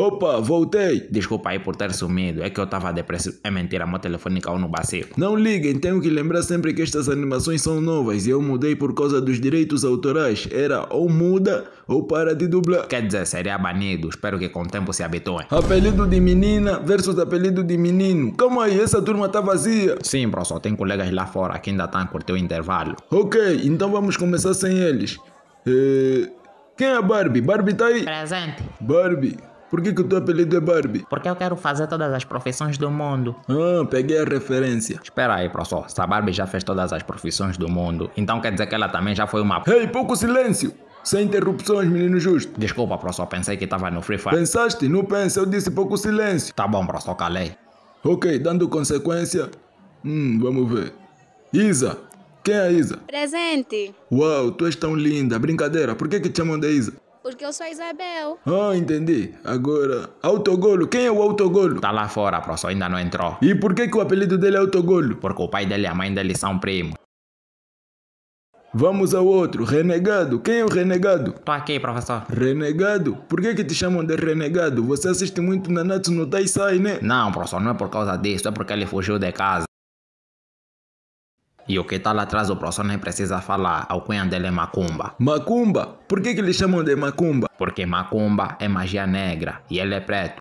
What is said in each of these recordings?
Opa, voltei! Desculpa aí por ter sumido, é que eu tava depresso É mentira, a minha telefônica ou no bacio. Não liguem, tenho que lembrar sempre que estas animações são novas e eu mudei por causa dos direitos autorais. Era ou muda ou para de dublar. Quer dizer, seria banido, espero que com o tempo se habituem. Apelido de menina versus apelido de menino. Calma aí, essa turma tá vazia. Sim, bro, só tem colegas lá fora que ainda estão por teu intervalo. Ok, então vamos começar sem eles. É... Quem é Barbie? Barbie tá aí? Presente. Barbie. Por que, que o teu apelido é Barbie? Porque eu quero fazer todas as profissões do mundo. Ah, peguei a referência. Espera aí, professor. Se a Barbie já fez todas as profissões do mundo, então quer dizer que ela também já foi uma. Ei, hey, pouco silêncio! Sem interrupções, menino justo. Desculpa, professor, pensei que estava no Free Fire. Pensaste? Não pensa, eu disse pouco silêncio. Tá bom, professor, calei. Ok, dando consequência. Hum, vamos ver. Isa. Quem é a Isa? Presente. Uau, tu és tão linda. Brincadeira, por que que te chamam de Isa? porque eu sou a Isabel. Ah, entendi. Agora, autogolo, quem é o autogolo? Tá lá fora, professor, ainda não entrou. E por que, que o apelido dele é autogolo? Porque o pai dele e a mãe dele são primos. Vamos ao outro, renegado. Quem é o renegado? Tô aqui, professor. Renegado? Por que que te chamam de renegado? Você assiste muito Nanatsu no Taisai, né? Não, professor, não é por causa disso, é porque ele fugiu de casa. E o que está lá atrás o professor nem precisa falar, a alcunha dele é Macumba. Macumba? Por que, que eles chamam de Macumba? Porque Macumba é magia negra e ele é preto.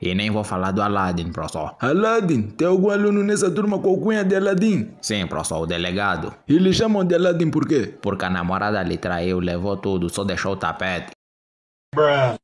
E nem vou falar do Aladdin, professor. Aladdin? Tem algum aluno nessa turma com cunha de Aladdin? Sim, professor, o delegado. E eles chamam de Aladdin por quê? Porque a namorada lhe traiu, levou tudo, só deixou o tapete. Bruh.